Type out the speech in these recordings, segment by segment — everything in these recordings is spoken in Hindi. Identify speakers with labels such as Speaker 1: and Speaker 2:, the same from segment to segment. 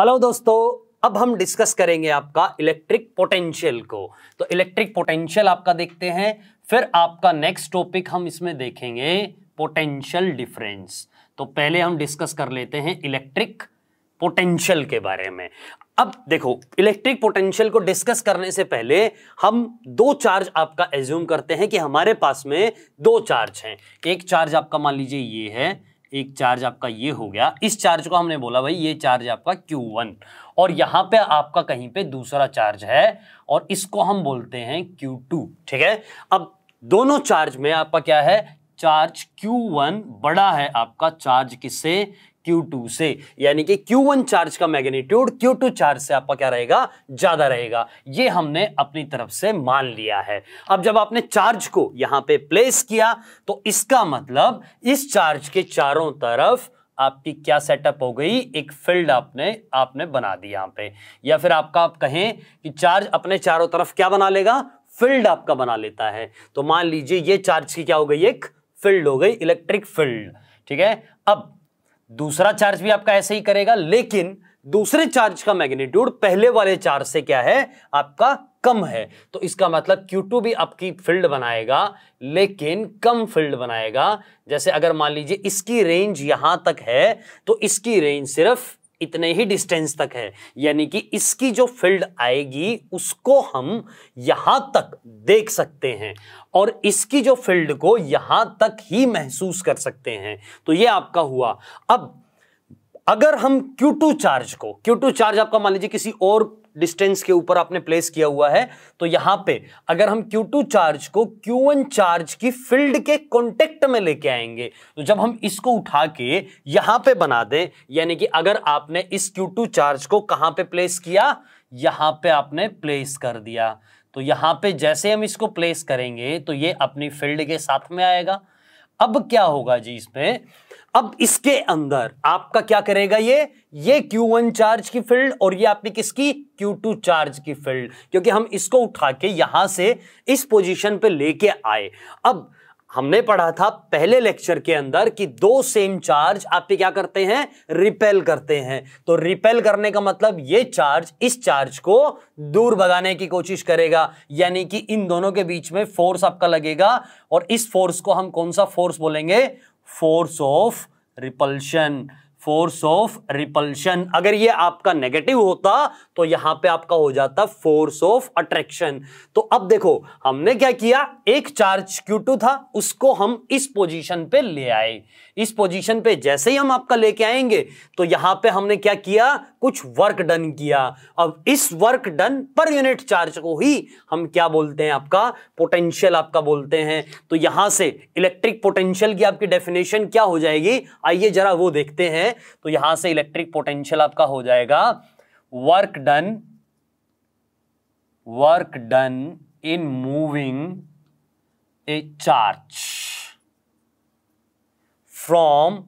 Speaker 1: हेलो दोस्तों अब हम डिस्कस करेंगे आपका इलेक्ट्रिक पोटेंशियल को तो इलेक्ट्रिक पोटेंशियल आपका देखते हैं फिर आपका नेक्स्ट टॉपिक हम इसमें देखेंगे पोटेंशियल डिफरेंस तो पहले हम डिस्कस कर लेते हैं इलेक्ट्रिक पोटेंशियल के बारे में अब देखो इलेक्ट्रिक पोटेंशियल को डिस्कस करने से पहले हम दो चार्ज आपका एज्यूम करते हैं कि हमारे पास में दो चार्ज हैं एक चार्ज आपका मान लीजिए ये है एक चार्ज आपका ये हो गया इस चार्ज को हमने बोला भाई ये चार्ज आपका Q1 और यहाँ पे आपका कहीं पे दूसरा चार्ज है और इसको हम बोलते हैं Q2 ठीक है अब दोनों चार्ज में आपका क्या है चार्ज Q1 बड़ा है आपका चार्ज किससे Q2 से यानी कि Q1 चार्ज का मैग्नीट्यूड Q2 चार्ज से आपका क्या रहेगा ज्यादा रहेगा ये हमने अपनी तरफ से मान लिया है अब जब आपने चार्ज को यहां पे प्लेस किया तो इसका मतलब इस चार्ज के चारों तरफ आपकी क्या सेटअप हो गई एक फील्ड आपने आपने बना दी यहां पे या फिर आपका आप कहें कि चार्ज अपने चारों तरफ क्या बना लेगा फील्ड आपका बना लेता है तो मान लीजिए ये चार्ज की क्या हो गई एक फील्ड हो गई इलेक्ट्रिक फील्ड ठीक है अब दूसरा चार्ज भी आपका ऐसे ही करेगा लेकिन दूसरे चार्ज का मैग्नीट्यूड पहले वाले चार्ज से क्या है आपका कम है तो इसका मतलब Q2 भी आपकी फील्ड बनाएगा लेकिन कम फील्ड बनाएगा जैसे अगर मान लीजिए इसकी रेंज यहां तक है तो इसकी रेंज सिर्फ इतने ही डिस्टेंस तक है यानी कि इसकी जो फील्ड आएगी उसको हम यहां तक देख सकते हैं और इसकी जो फील्ड को यहां तक ही महसूस कर सकते हैं तो ये आपका हुआ अब अगर हम Q2 चार्ज को Q2 चार्ज आपका मान लीजिए किसी और डिस्टेंस के ऊपर आपने प्लेस किया हुआ है तो यहां पे अगर हम Q2 चार्ज को Q1 चार्ज की फील्ड के कॉन्टेक्ट में लेके आएंगे तो जब हम इसको उठा के यहां पे बना दें यानी कि अगर आपने इस Q2 चार्ज को कहां पे प्लेस किया यहां पे आपने प्लेस कर दिया तो यहां पे जैसे हम इसको प्लेस करेंगे तो ये अपनी फील्ड के साथ में आएगा अब क्या होगा जी इसमें अब इसके अंदर आपका क्या करेगा ये ये Q1 चार्ज की फील्ड और ये आपकी किसकी Q2 चार्ज की फील्ड क्योंकि हम इसको उठा के यहां से इस पोजीशन पे लेके आए अब हमने पढ़ा था पहले लेक्चर के अंदर कि दो सेम चार्ज आपके क्या करते हैं रिपेल करते हैं तो रिपेल करने का मतलब ये चार्ज इस चार्ज को दूर भगाने की कोशिश करेगा यानी कि इन दोनों के बीच में फोर्स आपका लगेगा और इस फोर्स को हम कौन सा फोर्स बोलेंगे force of repulsion force of repulsion अगर ये आपका नेगेटिव होता तो यहां पे आपका हो जाता फोर्स ऑफ अट्रैक्शन तो अब देखो हमने क्या किया एक चार्ज Q2 था उसको हम इस पोजीशन पे ले आए इस पोजीशन पे जैसे ही हम आपका लेके आएंगे तो यहां पे हमने क्या किया कुछ वर्क डन किया अब इस वर्क डन पर यूनिट चार्ज को ही हम क्या बोलते हैं आपका पोटेंशियल आपका बोलते हैं तो यहां से इलेक्ट्रिक पोटेंशियल की आपकी डेफिनेशन क्या हो जाएगी आइए जरा वो देखते हैं तो यहां से इलेक्ट्रिक पोटेंशियल आपका हो जाएगा work done work done in moving a charge from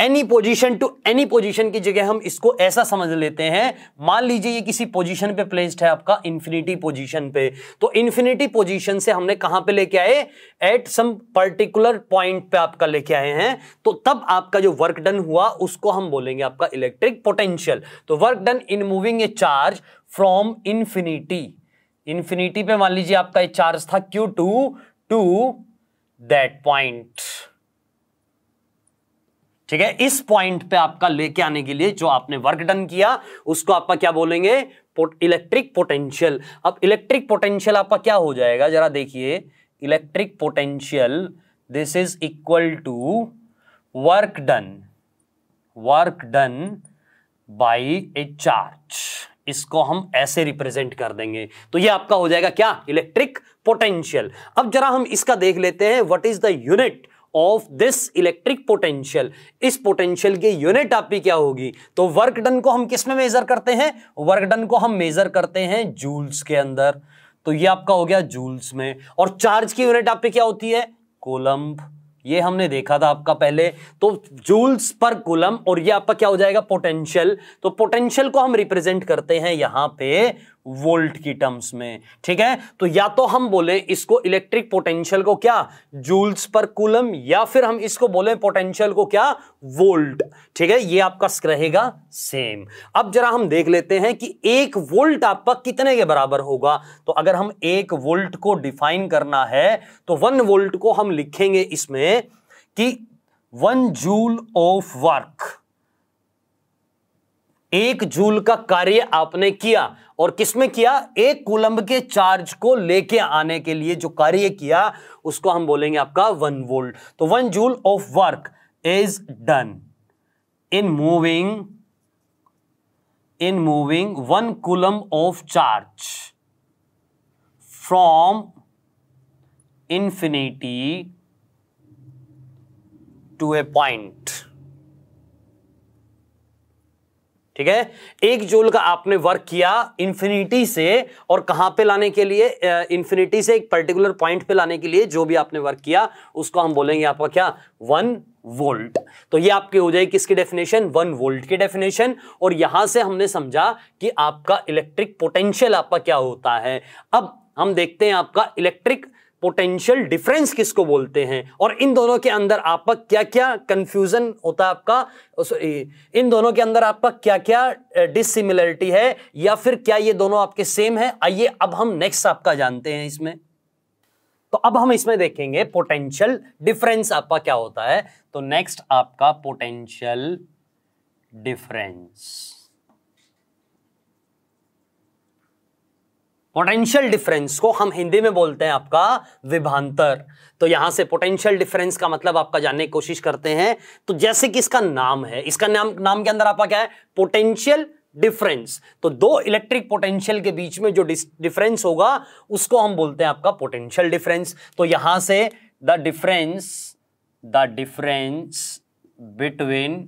Speaker 1: any position to any position की जगह हम इसको ऐसा समझ लेते हैं मान लीजिए ये किसी पोजिशन पे प्लेस्ड है आपका इन्फिनिटी पोजिशन पे तो इन्फिनिटी पोजिशन से हमने कहां पे लेके आए एट सम पर्टिकुलर पॉइंट पे आपका लेके आए हैं तो तब आपका जो वर्क डन हुआ उसको हम बोलेंगे आपका इलेक्ट्रिक पोटेंशियल तो work done in moving a charge from infinity infinity पे मान लीजिए आपका ये चार्ज था Q to to that point ठीक है इस पॉइंट पे आपका लेके आने के लिए जो आपने वर्क डन किया उसको आपका क्या बोलेंगे इलेक्ट्रिक पोटेंशियल अब इलेक्ट्रिक पोटेंशियल आपका क्या हो जाएगा जरा देखिए electric potential this is equal to work done work done by a charge इसको हम ऐसे रिप्रेजेंट कर देंगे तो ये आपका हो जाएगा क्या इलेक्ट्रिक पोटेंशियल अब जरा हम इसका देख लेते हैं what is the unit of this electric potential इस पोटेंशियल की यूनिट आपकी क्या होगी तो वर्क डन को हम किस में मेजर करते हैं वर्क डन को हम मेजर करते हैं जूल्स के अंदर तो ये आपका हो गया जूल्स में और चार्ज की यूनिट आपकी क्या होती है कोलम्ब ये हमने देखा था आपका पहले तो जूल्स पर कुलम और ये आपका क्या हो जाएगा पोटेंशियल तो पोटेंशियल को हम रिप्रेजेंट करते हैं यहां पे वोल्ट की टर्म्स में ठीक है तो या तो हम बोले इसको इलेक्ट्रिक पोटेंशियल को क्या जूल्स पर कूलम या फिर हम इसको बोले पोटेंशियल को क्या वोल्ट ठीक है ये आपका रहेगा सेम अब जरा हम देख लेते हैं कि एक वोल्ट आपका कितने के बराबर होगा तो अगर हम एक वोल्ट को डिफाइन करना है तो वन वोल्ट को हम लिखेंगे इसमें कि वन जूल ऑफ वर्क एक जूल का कार्य आपने किया और किसमें किया एक कुलंब के चार्ज को लेके आने के लिए जो कार्य किया उसको हम बोलेंगे आपका वन वोल्ट तो one joule of work is done in moving in moving one coulomb of charge from infinity to a point ठीक है एक जोल का आपने वर्क किया इन्फिनिटी से और कहां पे लाने के लिए इन्फिनिटी से एक पर्टिकुलर पॉइंट पे लाने के लिए जो भी आपने वर्क किया उसको हम बोलेंगे आपका क्या वन वोल्ट तो ये आपकी हो जाएगी किसकी डेफिनेशन वन वोल्ट की डेफिनेशन और यहां से हमने समझा कि आपका इलेक्ट्रिक पोटेंशियल आपका क्या होता है अब हम देखते हैं आपका इलेक्ट्रिक पोटेंशियल डिफरेंस किसको बोलते हैं और इन दोनों के अंदर आपका क्या क्या कंफ्यूजन होता है आपका इन दोनों के अंदर आपका क्या क्या डिसिमिलरिटी है या फिर क्या ये दोनों आपके सेम है आइए अब हम नेक्स्ट आपका जानते हैं इसमें तो अब हम इसमें देखेंगे पोटेंशियल डिफरेंस आपका क्या होता है तो नेक्स्ट आपका पोटेंशियल डिफरेंस पोटेंशियल डिफरेंस को हम हिंदी में बोलते हैं आपका विभांतर तो यहां से पोटेंशियल डिफरेंस का मतलब आपका जानने की कोशिश करते हैं तो जैसे कि इसका नाम है इसका नाम नाम के अंदर आपका क्या है पोटेंशियल डिफरेंस तो दो इलेक्ट्रिक पोटेंशियल के बीच में जो डिफरेंस होगा उसको हम बोलते हैं आपका पोटेंशियल डिफरेंस तो यहां से the difference the difference between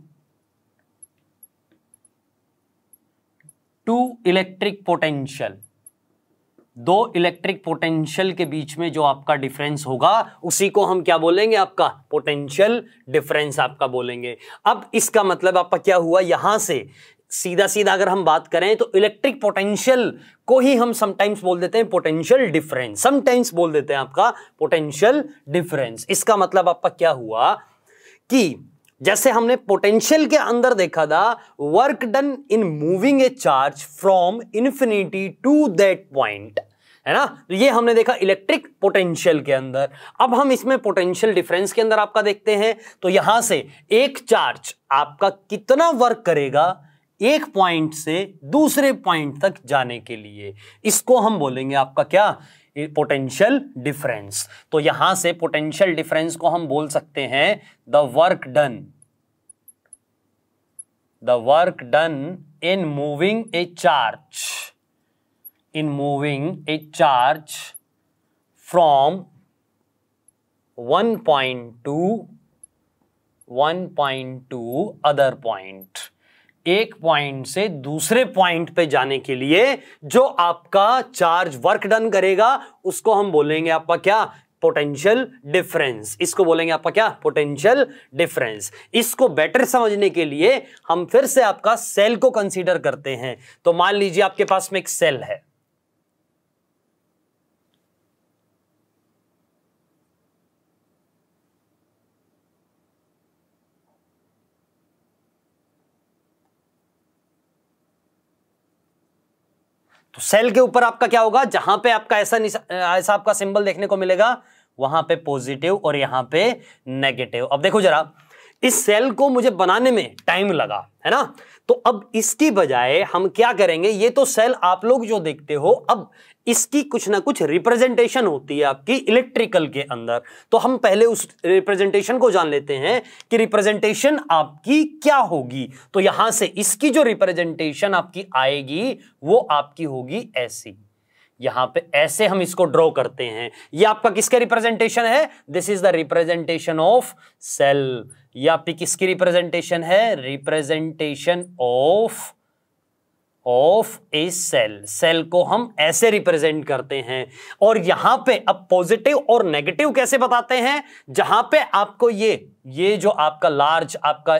Speaker 1: two electric potential दो इलेक्ट्रिक पोटेंशियल के बीच में जो आपका डिफरेंस होगा उसी को हम क्या बोलेंगे आपका पोटेंशियल डिफरेंस आपका बोलेंगे अब इसका मतलब आपका क्या हुआ यहां से सीधा सीधा अगर हम बात करें तो इलेक्ट्रिक पोटेंशियल को ही हम समटाइम्स बोल देते हैं पोटेंशियल डिफरेंस समटाइम्स बोल देते हैं आपका पोटेंशियल डिफरेंस इसका मतलब आपका क्या हुआ कि जैसे हमने पोटेंशियल के अंदर देखा था work done in moving a charge from infinity to that point है ना तो ये हमने देखा इलेक्ट्रिक पोटेंशियल के अंदर अब हम इसमें पोटेंशियल डिफरेंस के अंदर आपका देखते हैं तो यहां से एक चार्ज आपका कितना वर्क करेगा एक पॉइंट से दूसरे पॉइंट तक जाने के लिए इसको हम बोलेंगे आपका क्या पोटेंशियल डिफरेंस तो यहां से पोटेंशियल डिफरेंस को हम बोल सकते हैं the work done the work done in moving a charge in moving a charge from one point to one point to other point. एक पॉइंट से दूसरे पॉइंट पे जाने के लिए जो आपका चार्ज वर्क डन करेगा उसको हम बोलेंगे आपका क्या पोटेंशियल डिफरेंस इसको बोलेंगे आपका क्या पोटेंशियल डिफरेंस इसको बेटर समझने के लिए हम फिर से आपका सेल को कंसीडर करते हैं तो मान लीजिए आपके पास में एक सेल है तो सेल के ऊपर आपका क्या होगा जहां पे आपका ऐसा ऐसा आपका सिंबल देखने को मिलेगा वहां पे पॉजिटिव और यहां पे नेगेटिव अब देखो जरा इस सेल को मुझे बनाने में टाइम लगा है ना तो अब इसकी बजाय हम क्या करेंगे ये तो सेल आप लोग जो देखते हो अब इसकी कुछ ना कुछ रिप्रेजेंटेशन होती है आपकी इलेक्ट्रिकल के अंदर तो हम पहले उस रिप्रेजेंटेशन को जान लेते हैं कि रिप्रेजेंटेशन आपकी क्या होगी तो यहां से इसकी जो रिप्रेजेंटेशन आपकी आएगी वो आपकी होगी ऐसी यहां पे ऐसे हम इसको ड्रॉ करते हैं ये आपका किसके रिप्रेजेंटेशन है this is the representation of cell ये आपकी किसकी रिप्रेजेंटेशन है representation of of a cell cell को हम ऐसे रिप्रेजेंट करते हैं और यहां पे अब पॉजिटिव और नेगेटिव कैसे बताते हैं जहां पे आपको ये ये जो आपका लार्ज आपका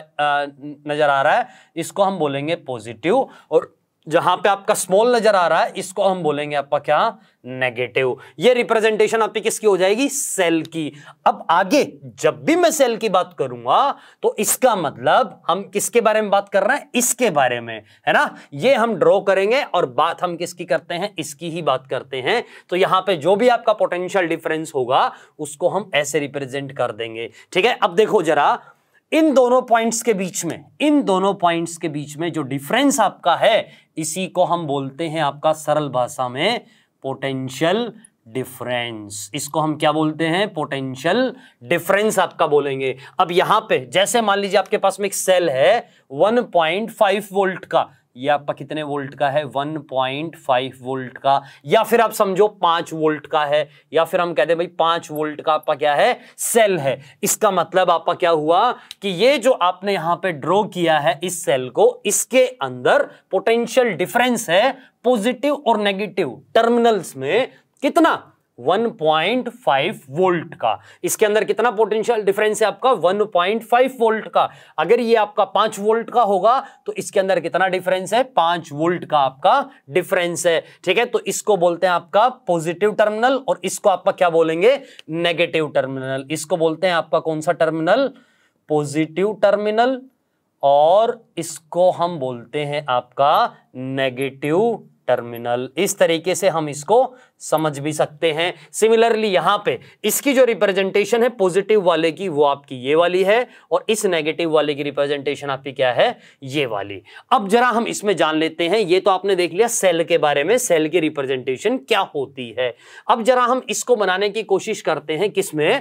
Speaker 1: नजर आ रहा है इसको हम बोलेंगे पॉजिटिव और जहां पे आपका स्मॉल नजर आ रहा है इसको हम बोलेंगे आपका क्या नेगेटिव ये रिप्रेजेंटेशन आपकी किसकी हो जाएगी सेल की अब आगे जब भी मैं सेल की बात करूंगा तो इसका मतलब हम किसके बारे में बात कर रहे हैं इसके बारे में है ना ये हम ड्रॉ करेंगे और बात हम किसकी करते हैं इसकी ही बात करते हैं तो यहां पे जो भी आपका पोटेंशियल डिफरेंस होगा उसको हम ऐसे रिप्रेजेंट कर देंगे ठीक है अब देखो जरा इन दोनों पॉइंट्स के बीच में इन दोनों पॉइंट्स के बीच में जो डिफरेंस आपका है इसी को हम बोलते हैं आपका सरल भाषा में पोटेंशियल डिफरेंस इसको हम क्या बोलते हैं पोटेंशियल डिफरेंस आपका बोलेंगे अब यहां पे जैसे मान लीजिए आपके पास में एक सेल है 1.5 वोल्ट का ये आपका कितने वोल्ट का है 1.5 वोल्ट का या फिर आप समझो पांच वोल्ट का है या फिर हम कहते हैं भाई पांच वोल्ट का आपका क्या है सेल है इसका मतलब आपका क्या हुआ कि ये जो आपने यहां पे ड्रॉ किया है इस सेल को इसके अंदर पोटेंशियल डिफरेंस है पॉजिटिव और नेगेटिव टर्मिनल्स में कितना 1.5 वोल्ट का इसके अंदर कितना पोटेंशियल डिफरेंस है आपका 1.5 वोल्ट का अगर ये आपका 5 वोल्ट का होगा तो इसके अंदर कितना डिफरेंस है 5 वोल्ट का आपका डिफरेंस है ठीक है तो इसको बोलते हैं आपका पॉजिटिव टर्मिनल और इसको आपका क्या बोलेंगे नेगेटिव टर्मिनल इसको बोलते हैं आपका कौन सा टर्मिनल पॉजिटिव टर्मिनल और इसको हम बोलते हैं आपका नेगेटिव टर्मिनल इस तरीके से हम इसको समझ भी सकते हैं सिमिलरली यहां पे इसकी जो रिप्रेजेंटेशन है पॉजिटिव वाले की वो आपकी ये वाली है और इस नेगेटिव वाले की रिप्रेजेंटेशन आपकी क्या है ये वाली अब जरा हम इसमें जान लेते हैं ये तो आपने देख लिया सेल के बारे में सेल की रिप्रेजेंटेशन क्या होती है अब जरा हम इसको बनाने की कोशिश करते हैं किसमें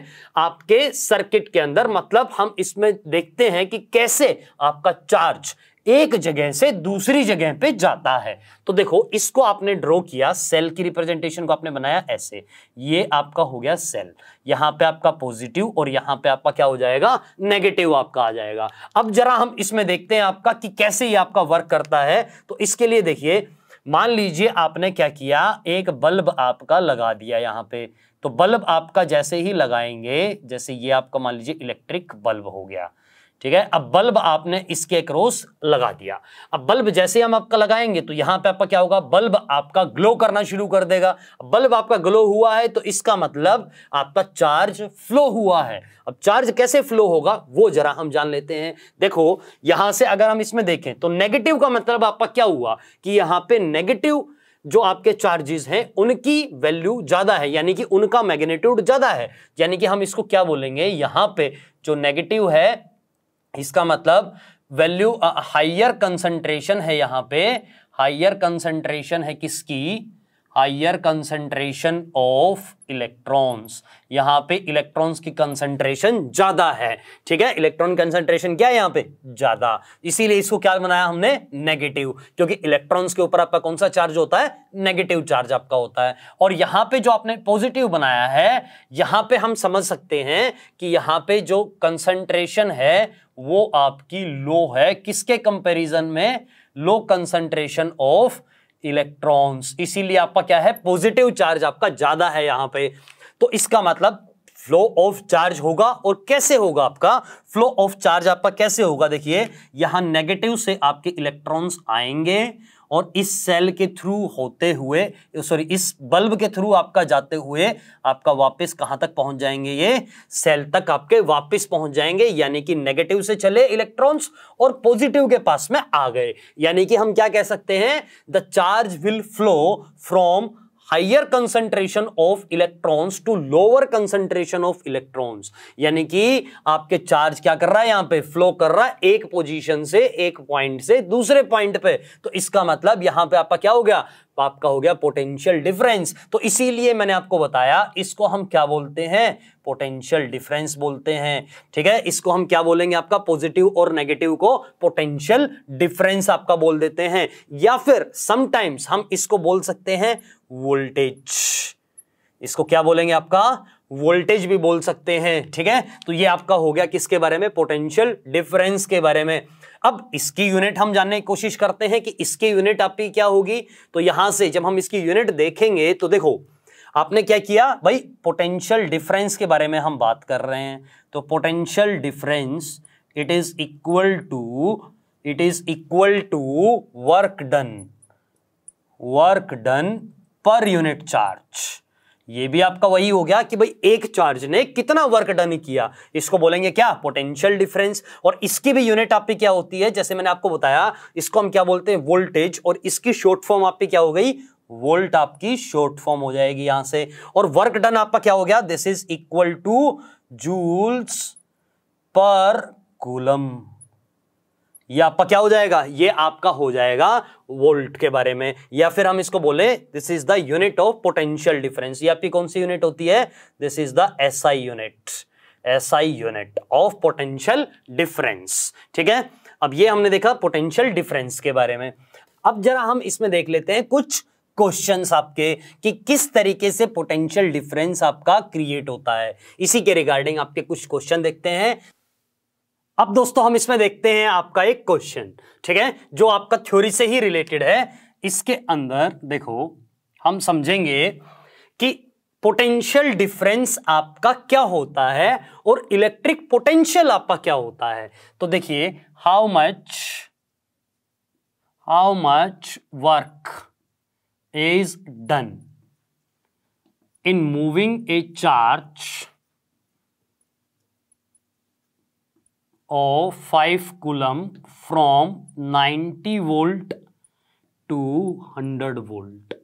Speaker 1: आपके सर्किट के अंदर मतलब हम इसमें देखते हैं कि कैसे आपका चार्ज एक जगह से दूसरी जगह पे जाता है तो देखो इसको आपने ड्रॉ किया सेल की रिप्रेजेंटेशन को आपने बनाया ऐसे ये आपका हो गया सेल यहां पे आपका पॉजिटिव और यहां पे आपका क्या हो जाएगा नेगेटिव आपका आ जाएगा अब जरा हम इसमें देखते हैं आपका कि कैसे ये आपका वर्क करता है तो इसके लिए देखिए मान लीजिए आपने क्या किया एक बल्ब आपका लगा दिया यहां पर तो बल्ब आपका जैसे ही लगाएंगे जैसे ये आपका मान लीजिए इलेक्ट्रिक बल्ब हो गया ठीक है अब बल्ब आपने इसके रोस लगा दिया अब बल्ब जैसे हम आपका लगाएंगे तो यहां पे आपका क्या होगा बल्ब आपका ग्लो करना शुरू कर देगा बल्ब आपका ग्लो हुआ है तो इसका मतलब आपका चार्ज फ्लो हुआ है अब चार्ज कैसे फ्लो होगा वो जरा हम जान लेते हैं देखो यहां से अगर हम इसमें देखें तो नेगेटिव का मतलब आपका क्या हुआ कि यहां पर नेगेटिव जो आपके चार्जेस हैं उनकी वैल्यू ज़्यादा है यानी कि उनका मैग्नेट्यूड ज़्यादा है यानी कि हम इसको क्या बोलेंगे यहां पे जो नेगेटिव है इसका मतलब वैल्यू हाइयर कंसंट्रेशन है यहाँ पे हाइयर कंसंट्रेशन है किसकी हायर कंसंट्रेशन ऑफ इलेक्ट्रॉन्स यहाँ पे इलेक्ट्रॉन्स की कंसंट्रेशन ज्यादा है ठीक है इलेक्ट्रॉन कंसंट्रेशन क्या है यहाँ पे ज्यादा इसीलिए इसको क्या बनाया हमने नेगेटिव क्योंकि इलेक्ट्रॉन्स के ऊपर आपका कौन सा चार्ज होता है नेगेटिव चार्ज आपका होता है और यहाँ पे जो आपने पॉजिटिव बनाया है यहाँ पे हम समझ सकते हैं कि यहाँ पे जो कंसंट्रेशन है वो आपकी लो है किसके कंपेरिजन में लो कंसंट्रेशन ऑफ इलेक्ट्रॉन्स इसीलिए आपका क्या है पॉजिटिव चार्ज आपका ज्यादा है यहां पे तो इसका मतलब फ्लो ऑफ चार्ज होगा और कैसे होगा आपका फ्लो ऑफ चार्ज आपका कैसे होगा देखिए यहां नेगेटिव से आपके इलेक्ट्रॉन्स आएंगे और इस सेल के थ्रू होते हुए सॉरी इस बल्ब के थ्रू आपका जाते हुए आपका वापस कहाँ तक पहुंच जाएंगे ये सेल तक आपके वापस पहुंच जाएंगे यानी कि नेगेटिव से चले इलेक्ट्रॉन्स और पॉजिटिव के पास में आ गए यानी कि हम क्या कह सकते हैं the charge will flow from higher concentration of electrons to lower concentration of electrons यानी कि आपके चार्ज क्या कर रहा है यहां पे फ्लो कर रहा है एक पोजीशन से एक पॉइंट से दूसरे पॉइंट पे तो इसका मतलब यहां पे आपका क्या हो गया आपका हो गया पोटेंशियल डिफरेंस तो इसीलिए मैंने आपको बताया इसको हम क्या बोलते हैं पोटेंशियल डिफरेंस बोलते हैं ठीक है इसको हम क्या बोलेंगे आपका पॉजिटिव और नेगेटिव को पोटेंशियल डिफरेंस आपका बोल देते हैं या फिर समटाइम्स हम इसको बोल सकते हैं वोल्टेज इसको क्या बोलेंगे आपका वोल्टेज भी बोल सकते हैं ठीक है तो ये आपका हो गया किसके बारे में पोटेंशियल डिफरेंस के बारे में अब इसकी यूनिट हम जानने की कोशिश करते हैं कि इसकी यूनिट आपकी क्या होगी तो यहां से जब हम इसकी यूनिट देखेंगे तो देखो आपने क्या किया भाई पोटेंशियल डिफरेंस के बारे में हम बात कर रहे हैं तो potential difference it is equal to it is equal to work done work done पर यूनिट चार्ज ये भी आपका वही हो गया कि भाई एक चार्ज ने कितना वर्क डन किया इसको बोलेंगे क्या पोटेंशियल डिफरेंस और इसकी भी यूनिट आप क्या होती है जैसे मैंने आपको बताया इसको हम क्या बोलते हैं वोल्टेज और इसकी शॉर्ट फॉर्म आप क्या हो गई वोल्ट आपकी शॉर्ट फॉर्म हो जाएगी यहां से और वर्क डन आपका क्या हो गया this is equal to joules per coulomb ये आपका क्या हो जाएगा ये आपका हो जाएगा वोल्ट के बारे में या फिर हम इसको बोले this is the unit of potential difference ये आपकी कौन सी यूनिट होती है this is the SI unit SI unit of potential difference ठीक है अब ये हमने देखा पोटेंशियल डिफरेंस के बारे में अब जरा हम इसमें देख लेते हैं कुछ क्वेश्चन आपके कि किस तरीके से पोटेंशियल डिफरेंस आपका क्रिएट होता है इसी के रिगार्डिंग आपके कुछ क्वेश्चन देखते हैं अब दोस्तों हम इसमें देखते हैं आपका एक क्वेश्चन ठीक है जो आपका थ्योरी से ही रिलेटेड है इसके अंदर देखो हम समझेंगे कि पोटेंशियल डिफरेंस आपका क्या होता है और इलेक्ट्रिक पोटेंशियल आपका क्या होता है तो देखिए how much how much work is done in moving a charge of five coulomb from ninety volt to hundred volt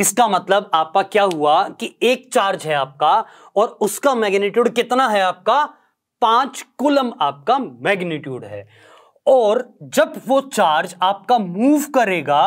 Speaker 1: इसका मतलब आपका क्या हुआ कि एक चार्ज है आपका और उसका मैग्नीट्यूड कितना है आपका पांच कुलम आपका मैग्नीट्यूड है और जब वो चार्ज आपका मूव करेगा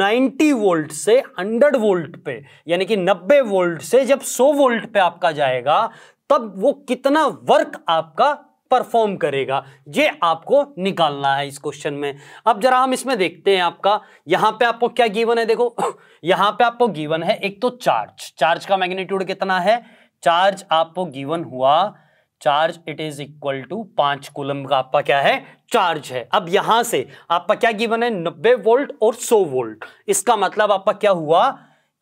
Speaker 1: 90 वोल्ट से 100 वोल्ट पे यानी कि 90 वोल्ट से जब 100 वोल्ट पे आपका जाएगा तब वो कितना वर्क आपका परफॉर्म करेगा ये आपको निकालना है इस क्वेश्चन में अब जरा हम इसमें देखते हैं आपका यहां पे आपको क्या गिवन है देखो यहां पे आपको गिवन है एक तो चार्ज चार्ज का मैग्नीट्यूड कितना है चार्ज आपको गिवन हुआ charge it is equal to पांच कुलम का आपका क्या है चार्ज है अब यहां से आपका क्या गिवन है नब्बे वोल्ट और सो वोल्ट इसका मतलब आपका क्या हुआ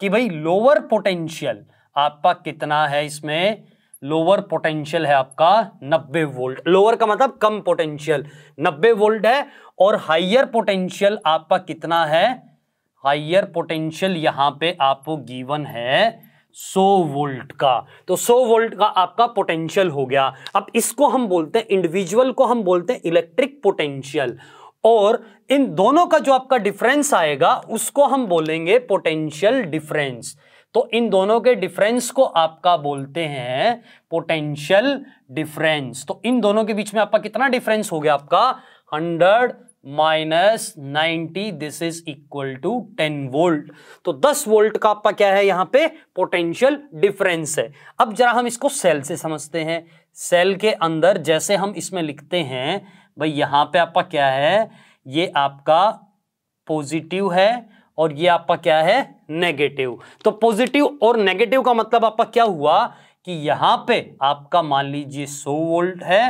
Speaker 1: कि भाई लोअर पोटेंशियल आपका कितना है इसमें लोअर पोटेंशियल है आपका 90 वोल्ट लोअर का मतलब कम पोटेंशियल 90 वोल्ट है और हाइयर पोटेंशियल आपका कितना है हाइयर पोटेंशियल यहां पे आपको गिवन है 100 वोल्ट का तो 100 वोल्ट का आपका पोटेंशियल हो गया अब इसको हम बोलते हैं इंडिविजुअल को हम बोलते हैं इलेक्ट्रिक पोटेंशियल और इन दोनों का जो आपका डिफरेंस आएगा उसको हम बोलेंगे पोटेंशियल डिफरेंस तो इन दोनों के डिफरेंस को आपका बोलते हैं पोटेंशियल डिफरेंस तो इन दोनों के बीच में आपका कितना डिफरेंस हो गया आपका hundred minus ninety this is equal to ten volt तो दस वोल्ट का आपका क्या है यहां पे पोटेंशियल डिफरेंस है अब जरा हम इसको सेल से समझते हैं सेल के अंदर जैसे हम इसमें लिखते हैं भाई यहां पे आपका क्या है ये आपका पॉजिटिव है और ये आपका क्या है नेगेटिव तो पॉजिटिव और नेगेटिव का मतलब आपका क्या हुआ कि यहां पे आपका मान लीजिए 100 वोल्ट है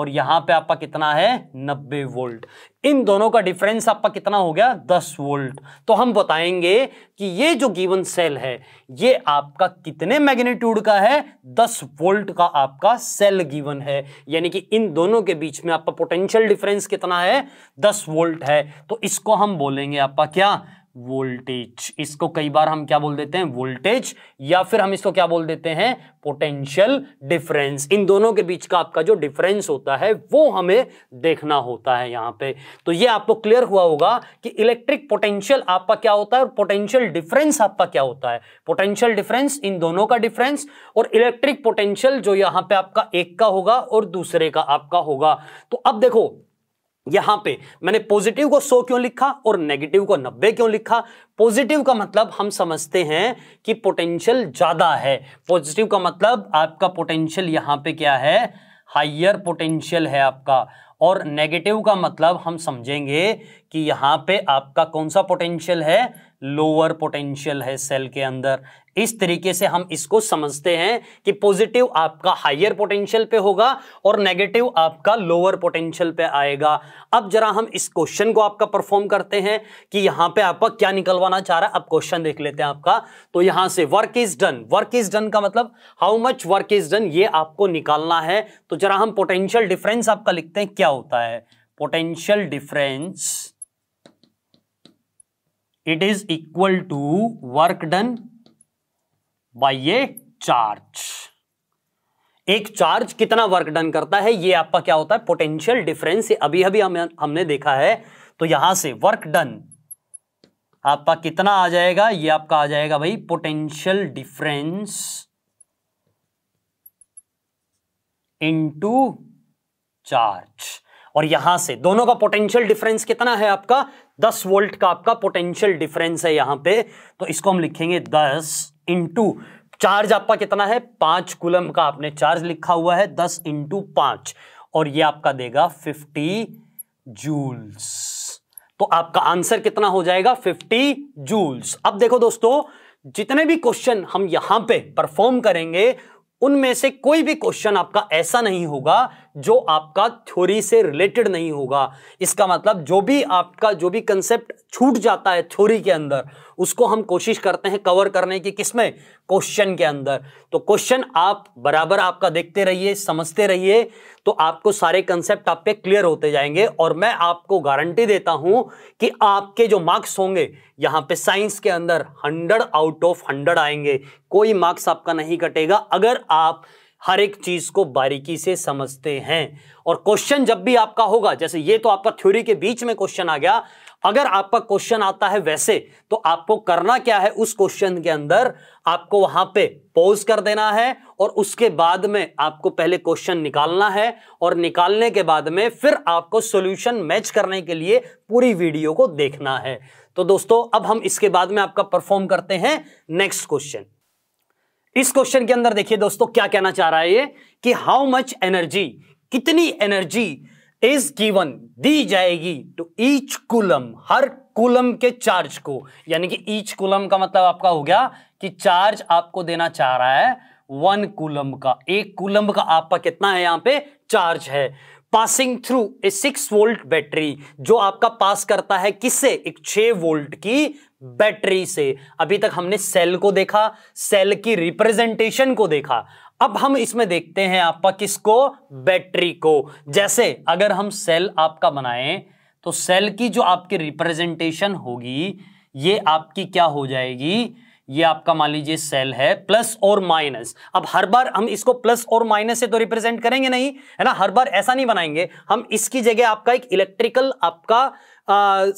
Speaker 1: और यहां पे आपका कितना है 90 वोल्ट इन दोनों का डिफरेंस आपका कितना हो गया 10 वोल्ट तो हम बताएंगे कि ये जो गिवन सेल है ये आपका कितने मैग्नीट्यूड का है 10 वोल्ट का आपका सेल गिवन है यानी कि इन दोनों के बीच में आपका पोटेंशियल डिफरेंस कितना है 10 वोल्ट है तो इसको हम बोलेंगे आपका क्या वोल्टेज इसको कई बार हम क्या बोल देते हैं वोल्टेज या फिर हम इसको क्या बोल देते हैं पोटेंशियल डिफरेंस इन दोनों के बीच का आपका जो डिफरेंस होता है वो हमें देखना होता है यहां पे तो ये आपको क्लियर हुआ होगा कि इलेक्ट्रिक पोटेंशियल आपका क्या होता है और पोटेंशियल डिफरेंस आपका क्या होता है पोटेंशियल डिफरेंस इन दोनों का डिफरेंस और इलेक्ट्रिक पोटेंशियल जो यहां पर आपका एक का होगा और दूसरे का आपका होगा तो अब देखो यहां पे मैंने पॉजिटिव को 100 क्यों लिखा और नेगेटिव को 90 क्यों लिखा पॉजिटिव का मतलब हम समझते हैं कि पोटेंशियल ज्यादा है पॉजिटिव का मतलब आपका पोटेंशियल यहां पे क्या है हाइयर पोटेंशियल है आपका और नेगेटिव का मतलब हम समझेंगे कि यहां पे आपका कौन सा पोटेंशियल है लोअर पोटेंशियल है सेल के अंदर इस तरीके से हम इसको समझते हैं कि पॉजिटिव आपका हायर पोटेंशियल पे होगा और नेगेटिव आपका लोअर पोटेंशियल पे आएगा अब जरा हम इस क्वेश्चन को आपका परफॉर्म करते हैं कि यहां पे आपका क्या निकलवाना चाह रहा है अब क्वेश्चन देख लेते हैं आपका तो यहां से work is done work is done का मतलब how much work is done ये आपको निकालना है तो जरा हम पोटेंशियल डिफरेंस आपका लिखते हैं क्या होता है potential difference it is equal to work done by ये चार्ज एक चार्ज कितना वर्क डन करता है ये आपका क्या होता है पोटेंशियल डिफरेंस अभी अभी हम हमने देखा है तो यहां से वर्क डन आपका कितना आ जाएगा ये आपका आ जाएगा भाई पोटेंशियल डिफरेंस इनटू चार्ज और यहां से दोनों का पोटेंशियल डिफरेंस कितना है आपका 10 वोल्ट का आपका पोटेंशियल डिफरेंस है यहां पे तो इसको हम लिखेंगे 10 इंटू चार्ज आपका कितना है पांच कुलम का आपने चार्ज लिखा हुआ है दस इंटू पांच और ये आपका देगा फिफ्टी जूल्स तो आपका आंसर कितना हो जाएगा फिफ्टी जूल्स अब देखो दोस्तों जितने भी क्वेश्चन हम यहां पे परफॉर्म करेंगे उनमें से कोई भी क्वेश्चन आपका ऐसा नहीं होगा जो आपका थ्योरी से रिलेटेड नहीं होगा इसका मतलब जो भी आपका जो भी कंसेप्ट छूट जाता है थ्योरी के अंदर उसको हम कोशिश करते हैं कवर करने की किसमें क्वेश्चन के अंदर तो क्वेश्चन आप बराबर आपका देखते रहिए समझते रहिए तो आपको सारे कंसेप्ट आप पे क्लियर होते जाएंगे और मैं आपको गारंटी देता हूं कि आपके जो मार्क्स होंगे यहां पे साइंस के अंदर हंड्रेड आउट ऑफ हंड्रेड आएंगे कोई मार्क्स आपका नहीं कटेगा अगर आप हर एक चीज को बारीकी से समझते हैं और क्वेश्चन जब भी आपका होगा जैसे ये तो आपका थ्योरी के बीच में क्वेश्चन आ गया अगर आपका क्वेश्चन आता है वैसे तो आपको करना क्या है उस क्वेश्चन के अंदर आपको वहां पे पॉज कर देना है और उसके बाद में आपको पहले क्वेश्चन निकालना है और निकालने के बाद में फिर आपको सॉल्यूशन मैच करने के लिए पूरी वीडियो को देखना है तो दोस्तों अब हम इसके बाद में आपका परफॉर्म करते हैं नेक्स्ट क्वेश्चन इस क्वेश्चन के अंदर देखिए दोस्तों क्या कहना चाह रहा है ये कि हाउ मच एनर्जी कितनी एनर्जी इज गिवन दी जाएगी टू ईच कुलम हर कुलम के चार्ज को यानी कि ईच कुलम का मतलब आपका हो गया कि चार्ज आपको देना चाह रहा है वन कुलम का एक कुलम का आपका कितना है यहां पे चार्ज है passing through a six volt battery जो आपका पास करता है किससे एक छ वोल्ट की बैटरी से अभी तक हमने सेल को देखा सेल की रिप्रेजेंटेशन को देखा अब हम इसमें देखते हैं आपका किसको बैटरी को जैसे अगर हम सेल आपका बनाएं तो सेल की जो आपकी रिप्रेजेंटेशन होगी ये आपकी क्या हो जाएगी ये आपका मान लीजिए सेल है प्लस और माइनस अब हर बार हम इसको प्लस और माइनस से तो रिप्रेजेंट करेंगे नहीं है ना हर बार ऐसा नहीं बनाएंगे हम इसकी जगह आपका एक इलेक्ट्रिकल आपका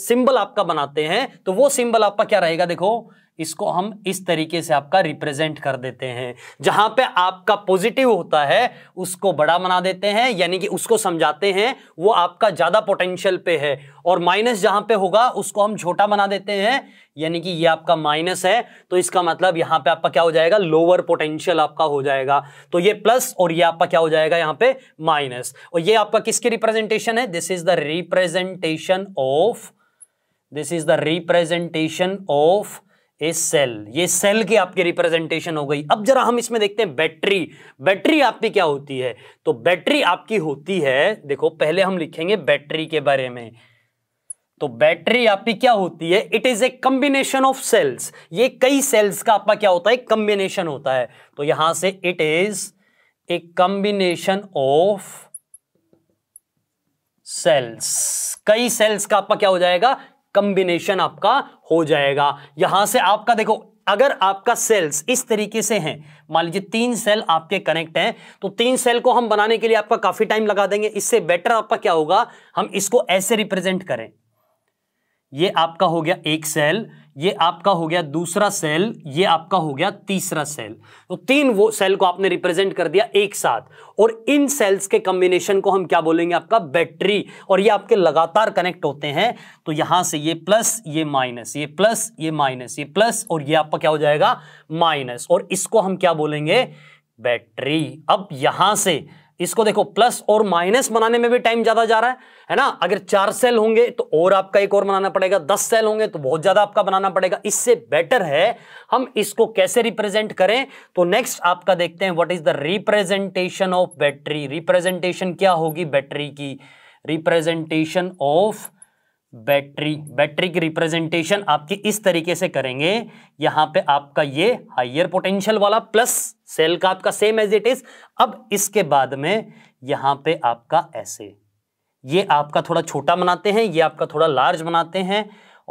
Speaker 1: सिंबल आपका बनाते हैं तो वो सिंबल आपका क्या रहेगा देखो इसको हम इस तरीके से आपका रिप्रेजेंट कर देते हैं जहां पे आपका पॉजिटिव होता है उसको बड़ा बना देते हैं यानी कि उसको समझाते हैं वो आपका ज़्यादा पोटेंशियल पे है और माइनस जहां पे होगा उसको हम छोटा बना देते हैं यानी कि ये आपका माइनस है तो इसका मतलब यहां पे आपका क्या हो जाएगा लोअर पोटेंशियल आपका हो जाएगा तो ये प्लस और ये आपका क्या हो जाएगा यहां पे माइनस और ये आपका किसकी रिप्रेजेंटेशन है this is the representation of this is the representation of a cell ये सेल की आपकी रिप्रेजेंटेशन हो गई अब जरा हम इसमें देखते हैं बैटरी बैटरी आपकी क्या होती है तो बैटरी आपकी होती है देखो पहले हम लिखेंगे बैटरी के बारे में तो बैटरी आपकी क्या होती है it is a combination of cells ये कई सेल्स का आपका क्या होता है कंबिनेशन होता है तो यहां से it is a combination of cells कई सेल्स का आपका क्या हो जाएगा कंबिनेशन आपका हो जाएगा यहां से आपका देखो अगर आपका सेल्स इस तरीके से हैं मान लीजिए तीन सेल आपके कनेक्ट हैं तो तीन सेल को हम बनाने के लिए आपका काफी टाइम लगा देंगे इससे बेटर आपका क्या होगा हम इसको ऐसे रिप्रेजेंट करें ये आपका हो गया एक सेल ये आपका हो गया दूसरा सेल ये आपका हो गया तीसरा सेल तो तीन वो सेल को आपने रिप्रेजेंट कर दिया एक साथ और इन सेल्स के कॉम्बिनेशन को हम क्या बोलेंगे आपका बैटरी और ये आपके लगातार कनेक्ट होते हैं तो यहां से ये प्लस ये माइनस ये प्लस ये माइनस ये प्लस और ये आपका क्या हो जाएगा माइनस और इसको हम क्या बोलेंगे बैटरी अब यहां से इसको देखो प्लस और माइनस बनाने में भी टाइम ज्यादा जा रहा है है ना अगर चार सेल होंगे तो और आपका एक और बनाना पड़ेगा दस सेल होंगे तो बहुत ज्यादा आपका बनाना पड़ेगा इससे बेटर है हम इसको कैसे रिप्रेजेंट करें तो नेक्स्ट आपका देखते हैं what is the representation of battery representation क्या होगी बैटरी की रिप्रेजेंटेशन ऑफ बैटरी बैटरी की रिप्रेजेंटेशन आपकी इस तरीके से करेंगे यहां पे आपका ये हाइयर पोटेंशियल वाला प्लस सेल का आपका सेम एज इट इज अब इसके बाद में यहां पे आपका ऐसे ये आपका थोड़ा छोटा बनाते हैं ये आपका थोड़ा लार्ज बनाते हैं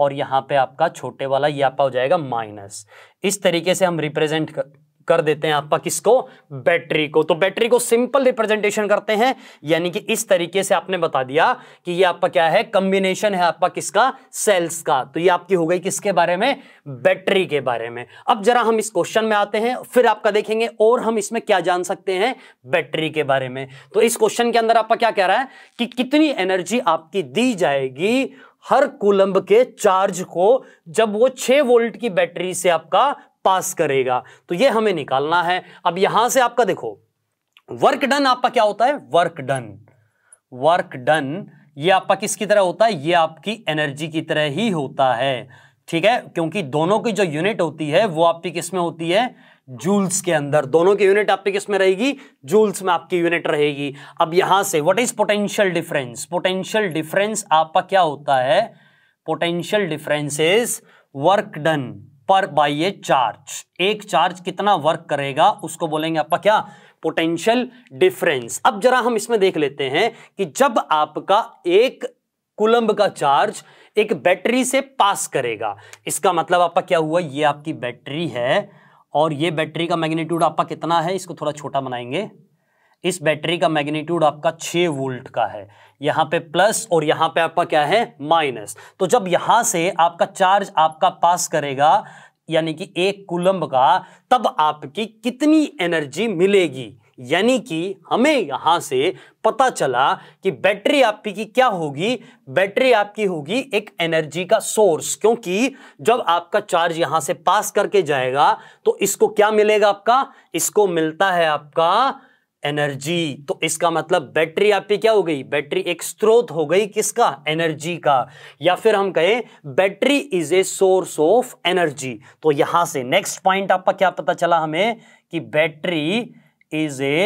Speaker 1: और यहां पे आपका छोटे वाला ये आपका हो जाएगा माइनस इस तरीके से हम रिप्रेजेंट कर कर देते हैं आपका किसको बैटरी को तो बैटरी को सिंपल रिप्रेजेंटेशन करते हैं यानी कि इस तरीके से आपने बता दिया कि ये आपका क्या है कंबिनेशन है आपका किसका सेल्स का तो ये आपकी हो गई किसके बारे में बैटरी के बारे में अब जरा हम इस क्वेश्चन में आते हैं फिर आपका देखेंगे और हम इसमें क्या जान सकते हैं बैटरी के बारे में तो इस क्वेश्चन के अंदर आपका क्या कह रहा है कि कितनी एनर्जी आपकी दी जाएगी हर कुलंब के चार्ज को जब वो 6 वोल्ट की बैटरी से आपका पास करेगा तो ये हमें निकालना है अब यहां से आपका देखो वर्क डन आपका क्या होता है वर्क डन वर्क डन ये आपका किसकी तरह होता है ये आपकी एनर्जी की तरह ही होता है ठीक है क्योंकि दोनों की जो यूनिट होती है वो आपकी किसमें होती है जूल्स के अंदर दोनों की यूनिट आपकी किसमें रहेगी जूल्स में आपकी यूनिट रहेगी अब यहां से what is potential difference potential difference आपका क्या होता है potential difference is work done per by a charge एक चार्ज कितना वर्क करेगा उसको बोलेंगे आपका क्या पोटेंशियल डिफरेंस अब जरा हम इसमें देख लेते हैं कि जब आपका एक कुलंब का चार्ज एक बैटरी से पास करेगा इसका मतलब आपका क्या हुआ ये आपकी बैटरी है और ये बैटरी का मैग्नीट्यूड आपका कितना है इसको थोड़ा छोटा बनाएंगे इस बैटरी का मैग्नीट्यूड आपका छः वोल्ट का है यहाँ पे प्लस और यहाँ पे आपका क्या है माइनस तो जब यहाँ से आपका चार्ज आपका पास करेगा यानी कि एक कुलम्ब का तब आपकी कितनी एनर्जी मिलेगी यानी कि हमें यहां से पता चला कि बैटरी आपकी की क्या होगी बैटरी आपकी होगी एक एनर्जी का सोर्स क्योंकि जब आपका चार्ज यहां से पास करके जाएगा तो इसको क्या मिलेगा आपका इसको मिलता है आपका एनर्जी तो इसका मतलब बैटरी आपकी क्या हो गई बैटरी एक स्रोत हो गई किसका एनर्जी का या फिर हम कहें battery is a source of energy तो यहां से नेक्स्ट पॉइंट आपका क्या पता चला हमें कि battery is a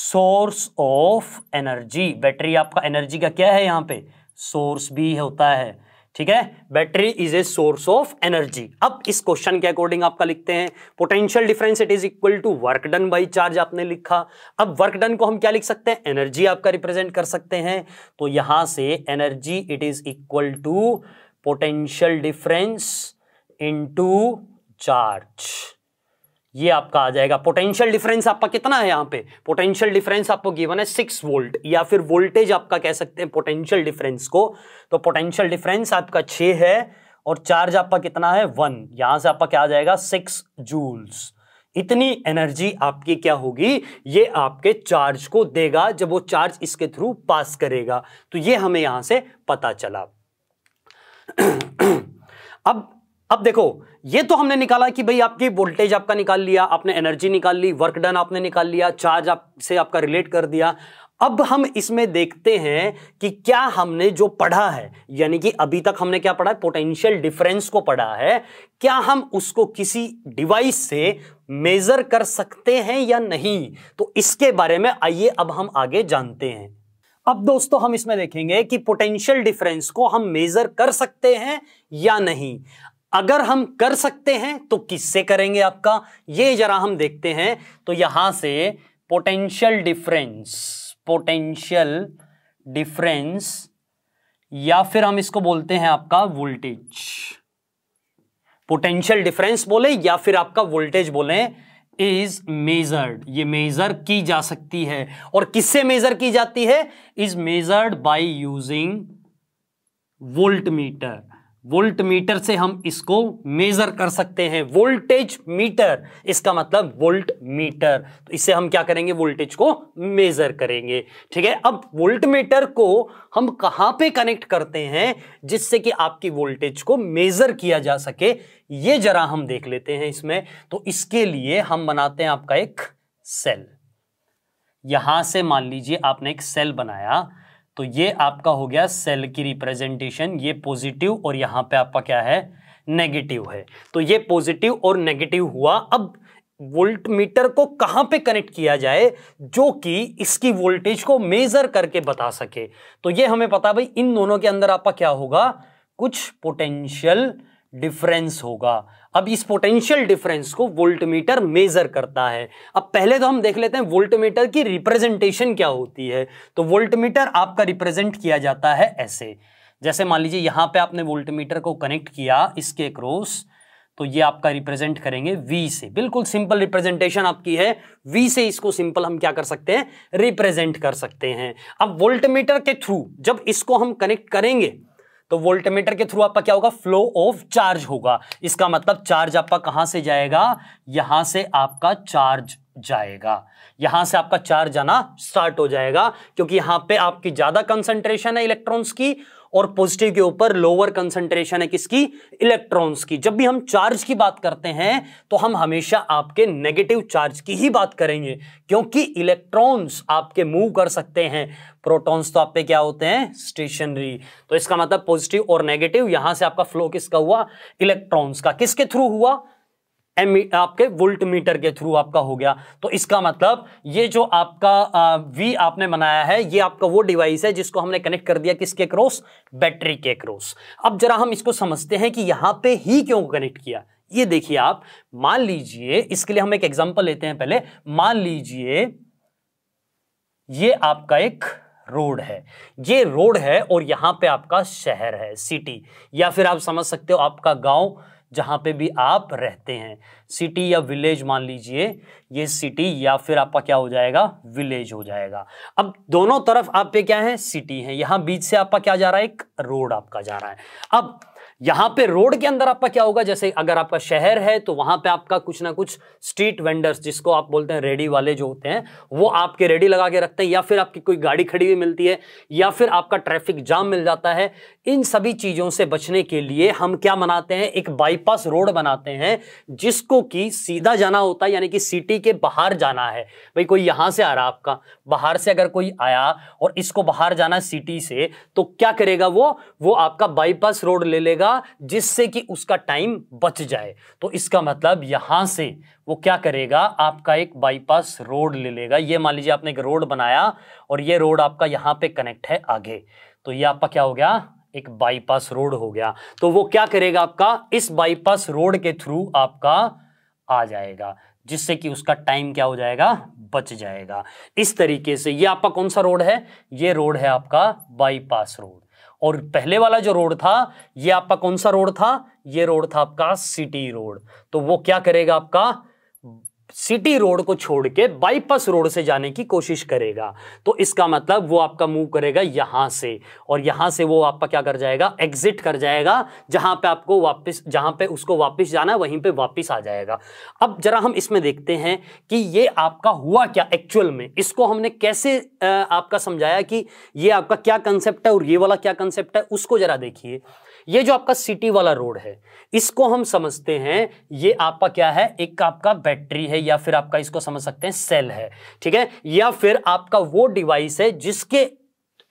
Speaker 1: source of energy battery आपका एनर्जी का क्या है यहां पे सोर्स भी होता है ठीक है battery is a source of energy अब इस क्वेश्चन के अकॉर्डिंग आपका लिखते हैं potential difference it is equal to work done by charge आपने लिखा अब वर्क डन को हम क्या लिख सकते हैं एनर्जी आपका रिप्रेजेंट कर सकते हैं तो यहां से energy it is equal to potential difference into charge ये आपका आ जाएगा पोटेंशियल डिफरेंस आपका कितना है यहां पे पोटेंशियल डिफरेंस आपको गिवन है सिक्स वोल्ट या फिर वोल्टेज आपका कह सकते हैं पोटेंशियल डिफरेंस को तो पोटेंशियल डिफरेंस आपका छ है और चार्ज आपका कितना है वन यहां से आपका क्या आ जाएगा सिक्स जूल्स इतनी एनर्जी आपकी क्या होगी ये आपके चार्ज को देगा जब वो चार्ज इसके थ्रू पास करेगा तो ये हमें यहां से पता चला अब अब देखो ये तो हमने निकाला कि भाई आपकी वोल्टेज आपका निकाल लिया आपने एनर्जी निकाल ली वर्क डन आपने निकाल लिया चार्ज आप से आपका रिलेट कर दिया अब हम इसमें देखते हैं कि क्या हमने जो पढ़ा है यानी कि अभी तक हमने क्या पढ़ा है पोटेंशियल डिफरेंस को पढ़ा है क्या हम उसको किसी डिवाइस से मेजर कर सकते हैं या नहीं तो इसके बारे में आइए अब हम आगे जानते हैं अब दोस्तों हम इसमें देखेंगे कि पोटेंशियल डिफरेंस को हम मेजर कर सकते हैं या नहीं अगर हम कर सकते हैं तो किससे करेंगे आपका ये जरा हम देखते हैं तो यहां से पोटेंशियल डिफरेंस पोटेंशियल डिफरेंस या फिर हम इसको बोलते हैं आपका वोल्टेज पोटेंशियल डिफरेंस बोले या फिर आपका वोल्टेज बोले इज मेजर्ड ये मेजर की जा सकती है और किससे मेजर की जाती है is measured by using voltmeter voltmeter से हम इसको मेजर कर सकते हैं वोल्टेज मीटर इसका मतलब वोल्ट मीटर तो इससे हम क्या करेंगे वोल्टेज को मेजर करेंगे ठीक है अब वोल्ट मीटर को हम कहां पे कनेक्ट करते हैं जिससे कि आपकी वोल्टेज को मेजर किया जा सके ये जरा हम देख लेते हैं इसमें तो इसके लिए हम बनाते हैं आपका एक सेल यहां से मान लीजिए आपने एक सेल बनाया तो ये आपका हो गया सेल की रिप्रेजेंटेशन ये पॉजिटिव और यहाँ पे आपका क्या है नेगेटिव है तो ये पॉजिटिव और नेगेटिव हुआ अब वोल्ट मीटर को कहां पे कनेक्ट किया जाए जो कि इसकी वोल्टेज को मेजर करके बता सके तो ये हमें पता भाई इन दोनों के अंदर आपका क्या होगा कुछ पोटेंशियल डिफरेंस होगा अब इस पोटेंशियल डिफरेंस को वोल्टमीटर मेजर करता है अब पहले तो हम देख लेते हैं वोल्टमीटर की रिप्रेजेंटेशन क्या होती है तो वोल्टमीटर आपका रिप्रेजेंट किया जाता है ऐसे जैसे मान लीजिए यहाँ पे आपने वोल्टमीटर को कनेक्ट किया इसके क्रोस तो ये आपका रिप्रेजेंट करेंगे V से बिल्कुल सिंपल रिप्रेजेंटेशन आपकी है V से इसको सिंपल हम क्या कर सकते हैं रिप्रेजेंट कर सकते हैं अब वोल्टमीटर के थ्रू जब इसको हम कनेक्ट करेंगे तो वोल्टमीटर के थ्रू आपका क्या होगा फ्लो ऑफ चार्ज होगा इसका मतलब चार्ज आपका कहां से जाएगा यहां से आपका चार्ज जाएगा यहां से आपका चार्ज आना स्टार्ट हो जाएगा क्योंकि यहां पे आपकी ज्यादा कंसंट्रेशन है इलेक्ट्रॉन्स की और पॉजिटिव के ऊपर लोअर कंसंट्रेशन है किसकी इलेक्ट्रॉन्स की जब भी हम चार्ज की बात करते हैं तो हम हमेशा आपके नेगेटिव चार्ज की ही बात करेंगे क्योंकि इलेक्ट्रॉन्स आपके मूव कर सकते हैं प्रोटॉन्स तो आप पे क्या होते हैं स्टेशनरी तो इसका मतलब पॉजिटिव और नेगेटिव यहां से आपका फ्लो किसका हुआ इलेक्ट्रॉन्स का किसके थ्रू हुआ आपके वोल्ट मीटर के थ्रू आपका हो गया तो इसका मतलब ये जो आपका वी आपने बनाया है ये आपका वो डिवाइस है जिसको हमने कनेक्ट कर दिया किसके क्रॉस बैटरी के क्रॉस अब जरा हम इसको समझते हैं कि यहां पे ही क्यों कनेक्ट किया ये देखिए आप मान लीजिए इसके लिए हम एक एग्जाम्पल लेते हैं पहले मान लीजिए ये आपका एक रोड है ये रोड है और यहां पे आपका शहर है सिटी या फिर आप समझ सकते हो आपका गांव जहाँ पे भी आप रहते हैं सिटी या विलेज मान लीजिए ये सिटी या फिर आपका क्या हो जाएगा विलेज हो जाएगा अब दोनों तरफ आप पे क्या है सिटी है यहाँ बीच से आपका क्या जा रहा है एक रोड आपका जा रहा है अब यहां पे रोड के अंदर आपका क्या होगा जैसे अगर आपका शहर है तो वहां पे आपका कुछ ना कुछ स्ट्रीट वेंडर्स जिसको आप बोलते हैं रेडी वाले जो होते हैं वो आपके रेडी लगा के रखते हैं या फिर आपकी कोई गाड़ी खड़ी हुई मिलती है या फिर आपका ट्रैफिक जाम मिल जाता है इन सभी चीजों से बचने के लिए हम क्या मनाते हैं एक बाईपास रोड बनाते हैं जिसको कि सीधा जाना होता है यानी कि सिटी के बाहर जाना है भाई कोई यहां से आ रहा आपका बाहर से अगर कोई आया और इसको बाहर जाना सिटी से तो क्या करेगा वो वो आपका बाईपास रोड ले लेगा करेगा जिससे कि उसका टाइम बच जाए तो इसका मतलब यहां से वो क्या करेगा आपका एक बाईपास रोड ले लेगा ये मान लीजिए आपने एक रोड बनाया और ये रोड आपका यहां पे कनेक्ट है आगे तो ये आपका क्या हो गया एक बाईपास रोड हो गया तो वो क्या करेगा आपका इस बाईपास रोड के थ्रू आपका आ जाएगा जिससे कि उसका टाइम क्या हो जाएगा बच जाएगा इस तरीके से ये आपका कौन सा रोड है ये रोड है आपका बाईपास रोड और पहले वाला जो रोड था ये आपका कौन सा रोड था ये रोड था आपका सिटी रोड तो वो क्या करेगा आपका सिटी रोड को छोड़ के बाईपास रोड से जाने की कोशिश करेगा तो इसका मतलब वो आपका मूव करेगा यहां से और यहां से वो आपका क्या कर जाएगा एग्जिट कर जाएगा जहां पे आपको वापस जहां पे उसको वापस जाना है वहीं पे वापस आ जाएगा अब जरा हम इसमें देखते हैं कि ये आपका हुआ क्या एक्चुअल में इसको हमने कैसे आपका समझाया कि ये आपका क्या कंसेप्ट है और ये वाला क्या कंसेप्ट है उसको जरा देखिए ये जो आपका सिटी वाला रोड है इसको हम समझते हैं ये आपका क्या है एक आपका बैटरी है या फिर आपका इसको समझ सकते हैं सेल है ठीक है या फिर आपका वो डिवाइस है जिसके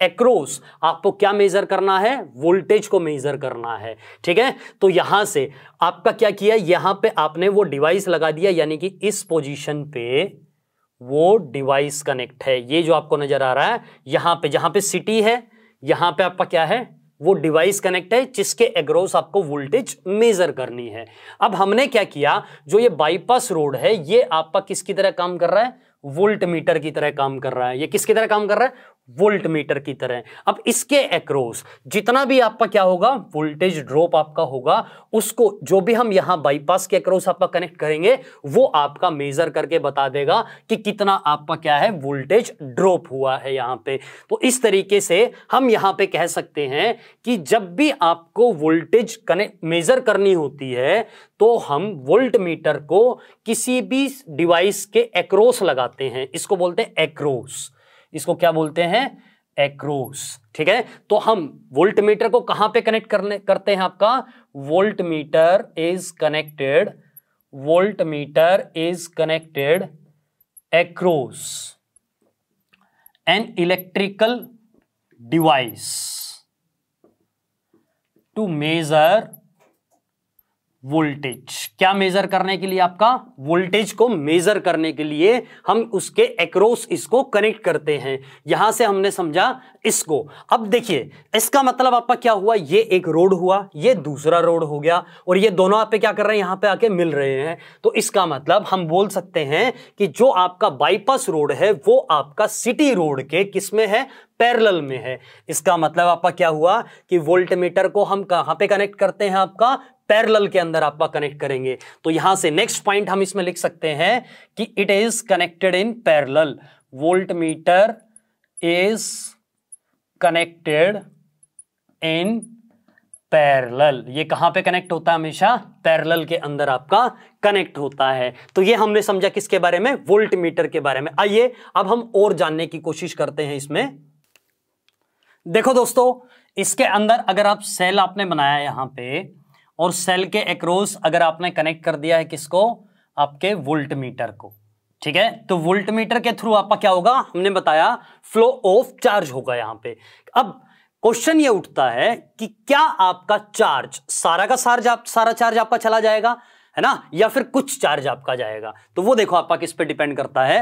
Speaker 1: एक्रोस आपको क्या मेजर करना है वोल्टेज को मेजर करना है ठीक है तो यहां से आपका क्या किया यहां पे आपने वो डिवाइस लगा दिया यानी कि इस पोजीशन पे वो डिवाइस कनेक्ट है ये जो आपको नजर आ रहा है यहां पे जहां पे सिटी है यहां पे आपका क्या है वो डिवाइस कनेक्ट है जिसके एग्रोस आपको वोल्टेज मेजर करनी है अब हमने क्या किया जो ये बाईपास रोड है ये आपका किसकी तरह काम कर रहा है वोल्ट मीटर की तरह काम कर रहा है ये किसकी तरह काम कर रहा है वोल्ट मीटर की तरह अब इसके एक्रोस जितना भी आपका क्या होगा वोल्टेज ड्रॉप आपका होगा उसको जो भी हम यहां बाईपास के एक्रोस आपका कनेक्ट करेंगे वो आपका मेजर करके बता देगा कि कितना आपका क्या है वोल्टेज ड्रॉप हुआ है यहां पे तो इस तरीके से हम यहां पे कह सकते हैं कि जब भी आपको वोल्टेज कनेक्ट मेजर करनी होती है तो हम वोल्ट मीटर को किसी भी डिवाइस के एक्रोस लगाते हैं इसको बोलते हैं एक्रोस इसको क्या बोलते हैं एक्रोस ठीक है तो हम वोल्ट मीटर को कहां पे कनेक्ट करने करते हैं आपका voltmeter is connected voltmeter is connected across an electrical device to measure voltage क्या मेजर करने के लिए आपका वोल्टेज को मेजर करने के लिए हम उसके एक्रोस इसको कनेक्ट करते हैं यहां से हमने समझा इसको अब देखिए इसका मतलब आपका क्या हुआ ये एक रोड हुआ ये दूसरा रोड हो गया और ये दोनों आप पे क्या कर रहे हैं यहां पे आके मिल रहे हैं तो इसका मतलब हम बोल सकते हैं कि जो आपका बाईपास रोड है वो आपका सिटी रोड के किसमें है पैरेलल में है इसका मतलब आपका क्या हुआ कि वोल्ट मीटर को हम कहां पे कनेक्ट करते हैं आपका पैरल के अंदर आपका कनेक्ट करेंगे तो यहां से नेक्स्ट पॉइंट हम इसमें लिख सकते हैं कि it is connected in parallel voltmeter is connected in parallel ये कहां पे कनेक्ट होता है हमेशा पैरल के अंदर आपका कनेक्ट होता है तो ये हमने समझा किसके बारे में वोल्ट मीटर के बारे में आइए अब हम और जानने की कोशिश करते हैं इसमें देखो दोस्तों इसके अंदर अगर आप सेल आपने बनाया यहां पे और सेल के एक्रोस अगर आपने कनेक्ट कर दिया है किसको आपके वोल्ट मीटर को ठीक है तो वोल्ट मीटर के थ्रू आपका क्या होगा हमने बताया फ्लो ऑफ चार्ज होगा यहां पे अब क्वेश्चन ये उठता है कि क्या आपका चार्ज सारा का चार्ज आप सारा चार्ज आपका चला जाएगा है ना या फिर कुछ चार्ज आपका जाएगा तो वो देखो आपका किस पे डिपेंड करता है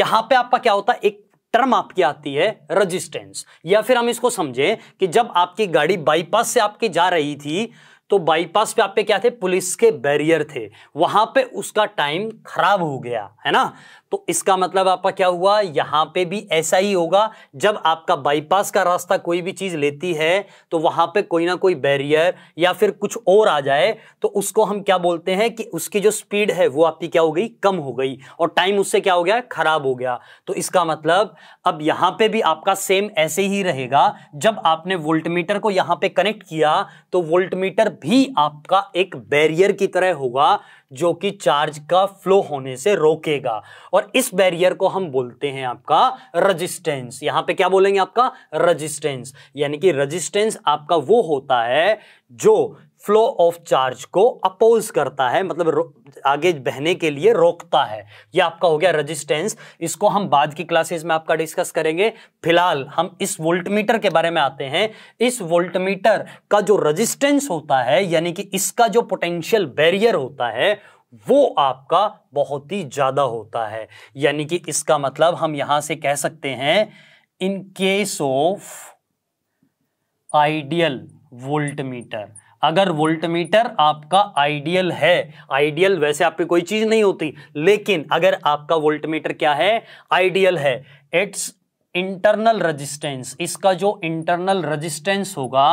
Speaker 1: यहां पे आपका क्या होता है एक टर्म आपकी आती है रजिस्टेंस या फिर हम इसको समझे कि जब आपकी गाड़ी बाईपास से आपकी जा रही थी तो बाईपास पे आप पे क्या थे पुलिस के बैरियर थे वहां पे उसका टाइम खराब हो गया है ना तो इसका मतलब आपका क्या हुआ यहां पे भी ऐसा ही होगा जब आपका बाईपास का रास्ता कोई भी चीज लेती है तो वहां पे कोई ना कोई बैरियर या फिर कुछ और आ जाए तो उसको हम क्या बोलते हैं कि उसकी जो स्पीड है वो आपकी क्या हो गई कम हो गई और टाइम उससे क्या हो गया खराब हो गया तो इसका मतलब अब यहां पे भी आपका सेम ऐसे ही रहेगा जब आपने वोल्टमीटर को यहां पे कनेक्ट किया तो वोल्टमीटर भी आपका एक बैरियर की तरह होगा जो कि चार्ज का फ्लो होने से रोकेगा और इस बैरियर को हम बोलते हैं आपका रजिस्टेंस यहां पे क्या बोलेंगे आपका रजिस्टेंस यानी कि रजिस्टेंस आपका वो होता है जो फ्लो ऑफ चार्ज को अपोज करता है मतलब आगे बहने के लिए रोकता है ये आपका हो गया रेजिस्टेंस इसको हम बाद की क्लासेस में आपका डिस्कस करेंगे फिलहाल हम इस वोल्टमीटर के बारे में आते हैं इस वोल्टमीटर का जो रेजिस्टेंस होता है यानी कि इसका जो पोटेंशियल बैरियर होता है वो आपका बहुत ही ज्यादा होता है यानी कि इसका मतलब हम यहां से कह सकते हैं in case of ideal voltmeter अगर वोल्टमीटर आपका आइडियल है आइडियल वैसे आपकी कोई चीज नहीं होती लेकिन अगर आपका वोल्टमीटर क्या है आइडियल है इट्स इंटरनल रेजिस्टेंस इसका जो इंटरनल रेजिस्टेंस होगा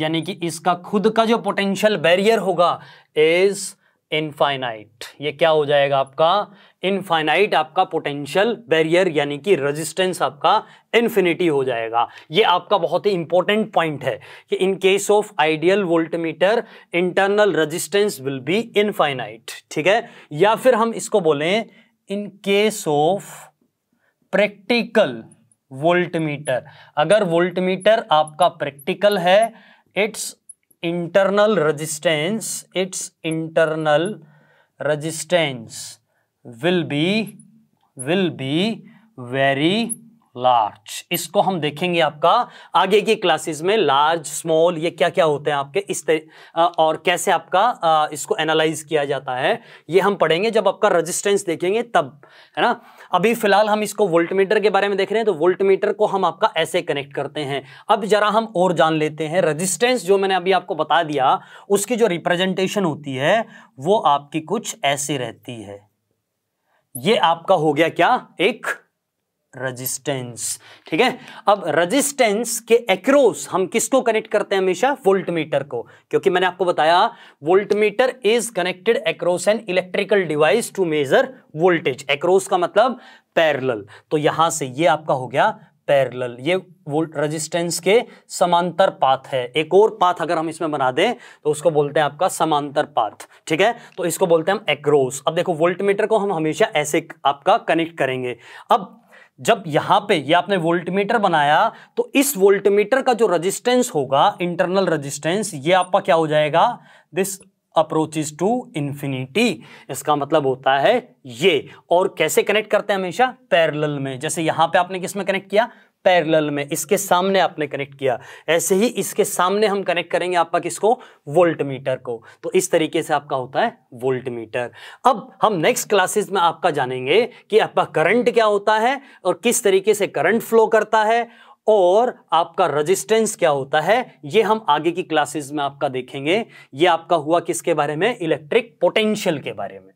Speaker 1: यानी कि इसका खुद का जो पोटेंशियल बैरियर होगा इज़ इनफाइनाइट ये क्या हो जाएगा आपका इनफाइनाइट आपका पोटेंशियल बैरियर यानी कि रेजिस्टेंस आपका इन्फिनिटी हो जाएगा ये आपका बहुत ही इंपॉर्टेंट पॉइंट है कि in case of ideal voltmeter internal resistance will be infinite ठीक है या फिर हम इसको बोलें in case of practical voltmeter अगर वोल्टमीटर आपका प्रैक्टिकल है it's internal resistance its internal resistance will be will be very large इसको हम देखेंगे आपका आगे की क्लासेस में लार्ज स्मॉल ये क्या क्या होते हैं आपके इस और कैसे आपका इसको एनालाइज किया जाता है ये हम पढ़ेंगे जब आपका रेजिस्टेंस देखेंगे तब है ना अभी फिलहाल हम इसको वोल्टमीटर के बारे में देख रहे हैं तो वोल्टमीटर को हम आपका ऐसे कनेक्ट करते हैं अब जरा हम और जान लेते हैं रजिस्टेंस जो मैंने अभी आपको बता दिया उसकी जो रिप्रेजेंटेशन होती है वो आपकी कुछ ऐसी रहती है ये आपका हो गया क्या एक रजिस्टेंस ठीक है अब रजिस्टेंस के एक्रोस हम किसको कनेक्ट करते हैं हमेशा वोल्टमीटर को क्योंकि मैंने आपको बताया voltmeter is connected across an electrical device to measure voltage across का मतलब पैरेलल तो यहां से ये आपका हो गया पैरेलल ये वोल्ट रेजिस्टेंस के समांतर पाथ है एक और पाथ अगर हम इसमें बना दें तो उसको बोलते हैं आपका समांतर पाथ ठीक है तो इसको बोलते हैं हम एक्रोस अब देखो वोल्टमीटर को हम हमेशा ऐसे आपका कनेक्ट करेंगे अब जब यहां पे ये आपने वोल्टमीटर बनाया तो इस वोल्टमीटर का जो रेजिस्टेंस होगा इंटरनल रेजिस्टेंस ये आपका क्या हो जाएगा दिस अप्रोचेज टू इंफिनिटी इसका मतलब होता है ये और कैसे कनेक्ट करते हैं हमेशा पैरल में जैसे यहां पे आपने किस में कनेक्ट किया पैरेलल में इसके सामने आपने कनेक्ट किया ऐसे ही इसके सामने हम कनेक्ट करेंगे आपका किसको वोल्ट मीटर को तो इस तरीके से आपका होता है वोल्ट मीटर अब हम नेक्स्ट क्लासेस में आपका जानेंगे कि आपका करंट क्या होता है और किस तरीके से करंट फ्लो करता है और आपका रेजिस्टेंस क्या होता है ये हम आगे की क्लासेस में आपका देखेंगे ये आपका हुआ किसके बारे में इलेक्ट्रिक पोटेंशियल के बारे में